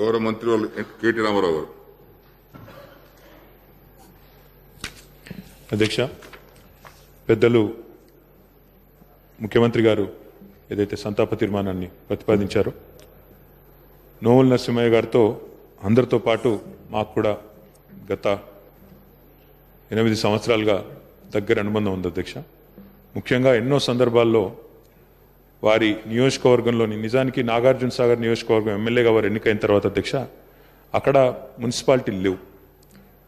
గౌరవ మంత్రి వాళ్ళు కేటీ రామారావు గారు అధ్యక్ష పెద్దలు ముఖ్యమంత్రి గారు ఏదైతే సంతాప తీర్మానాన్ని ప్రతిపాదించారో నోముల నరసింహయ్య గారితో అందరితో పాటు మాకు కూడా గత ఎనిమిది సంవత్సరాలుగా దగ్గర అనుబంధం ఉంది అధ్యక్ష ముఖ్యంగా ఎన్నో సందర్భాల్లో వారి నియోజకవర్గంలోని నిజానికి నాగార్జున సాగర్ నియోజకవర్గం ఎమ్మెల్యేగా వారు ఎన్నికైన తర్వాత అధ్యక్ష అక్కడ మున్సిపాలిటీలు లేవు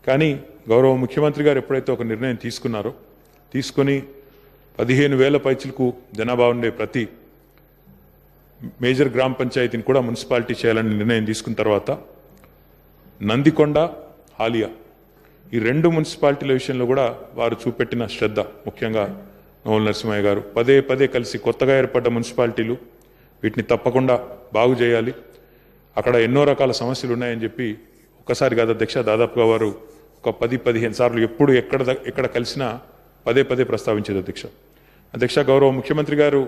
కానీ గౌరవ ముఖ్యమంత్రి గారు ఎప్పుడైతే ఒక నిర్ణయం తీసుకున్నారో తీసుకొని పదిహేను వేల పైచులకు జనాభా ఉండే ప్రతి మేజర్ గ్రామ పంచాయతీని కూడా మున్సిపాలిటీ చేయాలని నిర్ణయం తీసుకున్న తర్వాత నందికొండ హాలియా ఈ రెండు మున్సిపాలిటీల విషయంలో కూడా వారు చూపెట్టిన శ్రద్ధ ముఖ్యంగా నోల్ నరసింహయ్య గారు పదే పదే కలిసి కొత్తగా ఏర్పడ్డ మున్సిపాలిటీలు వీటిని తప్పకుండా బాగు చేయాలి అక్కడ ఎన్నో రకాల సమస్యలు ఉన్నాయని చెప్పి ఒక్కసారి కాదు అధ్యక్ష దాదాపుగా వారు ఒక పది పదిహేను సార్లు ఎప్పుడు ఎక్కడ ఎక్కడ కలిసినా పదే పదే ప్రస్తావించేది అధ్యక్ష అధ్యక్ష గౌరవ ముఖ్యమంత్రి గారు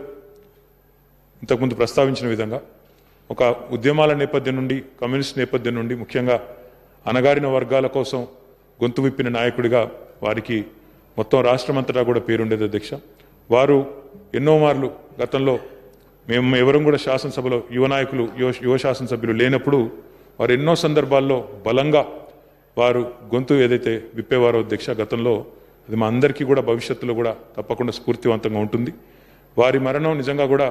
ఇంతకుముందు ప్రస్తావించిన విధంగా ఒక ఉద్యమాల నేపథ్యం నుండి కమ్యూనిస్ట్ నేపథ్యం నుండి ముఖ్యంగా అనగారిన వర్గాల కోసం గొంతు విప్పిన నాయకుడిగా వారికి మొత్తం రాష్ట్రమంతటా కూడా పేరుండేది అధ్యక్ష వారు ఎన్నో మార్లు గతంలో మేము ఎవరం కూడా శాసనసభలో యువ నాయకులు యువ యువ శాసనసభ్యులు లేనప్పుడు వారు ఎన్నో సందర్భాల్లో బలంగా వారు గొంతు ఏదైతే విప్పేవారో అధ్యక్ష గతంలో అది మా అందరికీ కూడా భవిష్యత్తులో కూడా తప్పకుండా స్ఫూర్తివంతంగా ఉంటుంది వారి మరణం నిజంగా కూడా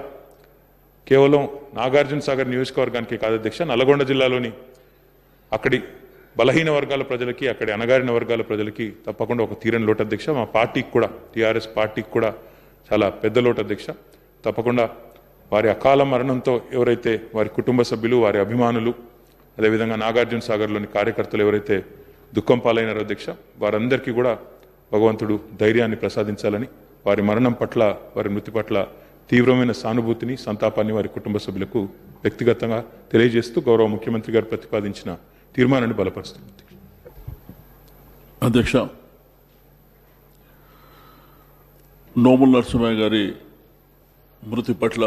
కేవలం నాగార్జున సాగర్ నియోజకవర్గానికి కాదు అధ్యక్ష నల్గొండ జిల్లాలోని అక్కడి బలహీన వర్గాల ప్రజలకి అక్కడి అనగారిన వర్గాల ప్రజలకి తప్పకుండా ఒక తీరని లోటు అధ్యక్ష మా పార్టీకి కూడా టీఆర్ఎస్ పార్టీకి కూడా చాలా పెద్ద లోటు అధ్యక్ష తప్పకుండా వారి అకాల మరణంతో ఎవరైతే వారి కుటుంబ సభ్యులు వారి అభిమానులు అదేవిధంగా నాగార్జున సాగర్లోని కార్యకర్తలు ఎవరైతే దుఃఖం పాలైనారో అధ్యక్ష వారందరికీ కూడా భగవంతుడు ధైర్యాన్ని ప్రసాదించాలని వారి మరణం పట్ల వారి మృతి పట్ల తీవ్రమైన సానుభూతిని సంతాపాన్ని వారి కుటుంబ సభ్యులకు వ్యక్తిగతంగా తెలియజేస్తూ గౌరవ ముఖ్యమంత్రి గారు ప్రతిపాదించిన తీర్మానాన్ని బలపరుస్తుంది అధ్యక్ష నోముల నరసింహయ్య గారి మృతి పట్ల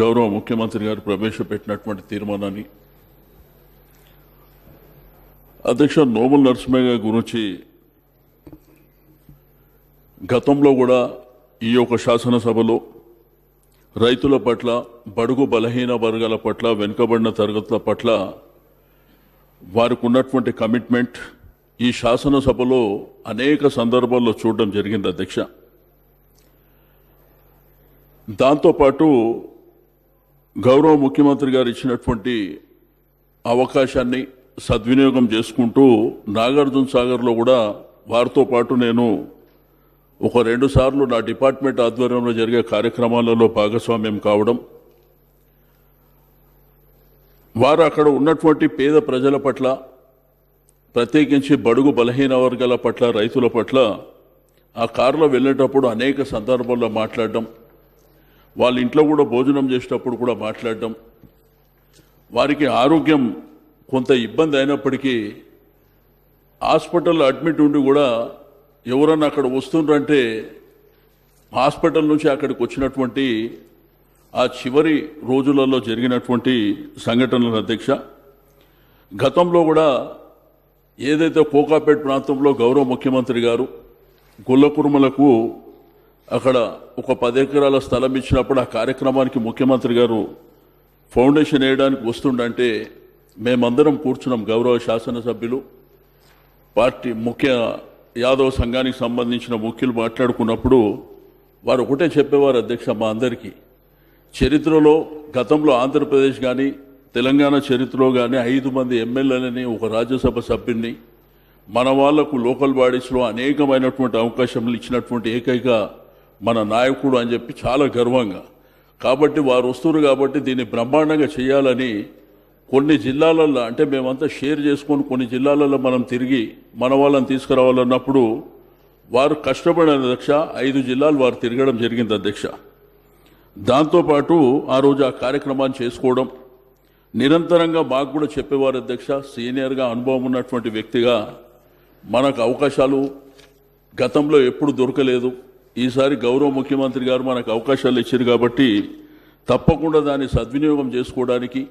గౌరవ ముఖ్యమంత్రి గారు ప్రవేశపెట్టినటువంటి తీర్మానాన్ని అధ్యక్ష నోముల నరసింహయ్య గారి గురించి గతంలో కూడా ఈ యొక్క శాసనసభలో రైతుల పట్ల బడుగు బలహీన వర్గాల పట్ల వెనుకబడిన తరగతుల పట్ల వారికి ఉన్నటువంటి కమిట్మెంట్ ఈ శాసనసభలో అనేక సందర్భాల్లో చూడడం జరిగింది అధ్యక్ష దాంతోపాటు గౌరవ ముఖ్యమంత్రి గారు ఇచ్చినటువంటి అవకాశాన్ని సద్వినియోగం చేసుకుంటూ నాగార్జున సాగర్లో కూడా వారితో పాటు నేను ఒక రెండు సార్లు నా డిపార్ట్మెంట్ ఆధ్వర్యంలో జరిగే కార్యక్రమాలలో భాగస్వామ్యం కావడం వారు అక్కడ ఉన్నటువంటి పేద ప్రజల పట్ల ప్రత్యేకించి బడుగు బలహీన వర్గాల పట్ల రైతుల పట్ల ఆ కారులో వెళ్ళేటప్పుడు అనేక సందర్భాల్లో మాట్లాడడం వాళ్ళ ఇంట్లో కూడా భోజనం చేసేటప్పుడు కూడా మాట్లాడడం వారికి ఆరోగ్యం కొంత ఇబ్బంది అయినప్పటికీ హాస్పిటల్లో అడ్మిట్ ఉండి కూడా ఎవరన్నా అక్కడ వస్తుండ్రంటే హాస్పిటల్ నుంచి అక్కడికి వచ్చినటువంటి ఆ చివరి రోజులలో జరిగినటువంటి సంఘటనల అధ్యక్ష గతంలో కూడా ఏదైతే కోకాపేట్ ప్రాంతంలో గౌరవ ముఖ్యమంత్రి గారు గుల్లకుర్మలకు అక్కడ ఒక పది ఎకరాల స్థలం ఇచ్చినప్పుడు ఆ కార్యక్రమానికి ముఖ్యమంత్రి గారు ఫౌండేషన్ వేయడానికి వస్తుండంటే మేమందరం కూర్చున్నాం గౌరవ శాసనసభ్యులు పార్టీ ముఖ్య యాదవ సంఘానికి సంబంధించిన ముఖ్యులు మాట్లాడుకున్నప్పుడు వారు ఒకటే చెప్పేవారు అధ్యక్ష మా అందరికీ చరిత్రలో గతంలో ఆంధ్రప్రదేశ్ కానీ తెలంగాణ చరిత్రలో కానీ ఐదు మంది ఎమ్మెల్యేలని ఒక రాజ్యసభ సభ్యుని మన వాళ్లకు లోకల్ బాడీస్లో అనేకమైనటువంటి అవకాశములు ఇచ్చినటువంటి ఏకైక మన నాయకుడు అని చెప్పి చాలా గర్వంగా కాబట్టి వారు వస్తున్నారు కాబట్టి దీన్ని బ్రహ్మాండంగా చేయాలని కొన్ని జిల్లాలలో అంటే మేమంతా షేర్ చేసుకొని కొన్ని జిల్లాలలో మనం తిరిగి మన వాళ్ళని తీసుకురావాలన్నప్పుడు వారు కష్టపడిన అధ్యక్ష ఐదు జిల్లాలు వారు తిరగడం జరిగింది అధ్యక్ష దాంతోపాటు ఆ రోజు ఆ కార్యక్రమాన్ని చేసుకోవడం నిరంతరంగా మాకు కూడా చెప్పేవారు అధ్యక్ష సీనియర్గా అనుభవం ఉన్నటువంటి వ్యక్తిగా మనకు అవకాశాలు గతంలో ఎప్పుడు దొరకలేదు ఈసారి గౌరవ ముఖ్యమంత్రి గారు మనకు అవకాశాలు ఇచ్చారు కాబట్టి తప్పకుండా దాన్ని సద్వినియోగం చేసుకోవడానికి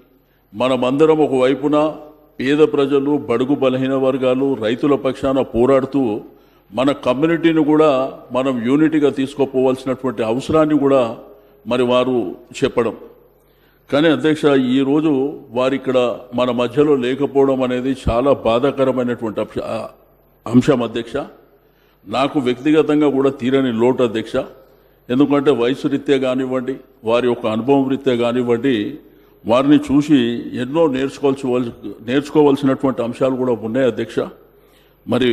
మనమందరం ఒకవైపున పేద ప్రజలు బడుగు బలహీన వర్గాలు రైతుల పక్షాన పోరాడుతూ మన కమ్యూనిటీని కూడా మనం యూనిటీగా తీసుకోపోవాల్సినటువంటి అవసరాన్ని కూడా మరి వారు చెప్పడం కానీ అధ్యక్ష ఈరోజు వారిక్కడ మన మధ్యలో లేకపోవడం అనేది చాలా బాధాకరమైనటువంటి అంశం అధ్యక్ష నాకు వ్యక్తిగతంగా కూడా తీరని లోటు అధ్యక్ష ఎందుకంటే వయసు రీత్యా కానివ్వండి వారి యొక్క అనుభవం రీత్యా కానివ్వండి వారిని చూసి ఎన్నో నేర్చుకోవాల్సి నేర్చుకోవాల్సినటువంటి అంశాలు కూడా ఉన్నాయి అధ్యక్ష మరి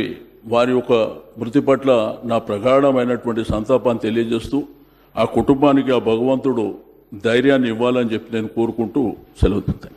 వారి యొక్క మృతి పట్ల నా ప్రగాఢమైనటువంటి సంతాపాన్ని తెలియజేస్తూ ఆ కుటుంబానికి ఆ భగవంతుడు ధైర్యాన్ని ఇవ్వాలని చెప్పి నేను కోరుకుంటూ సెలవు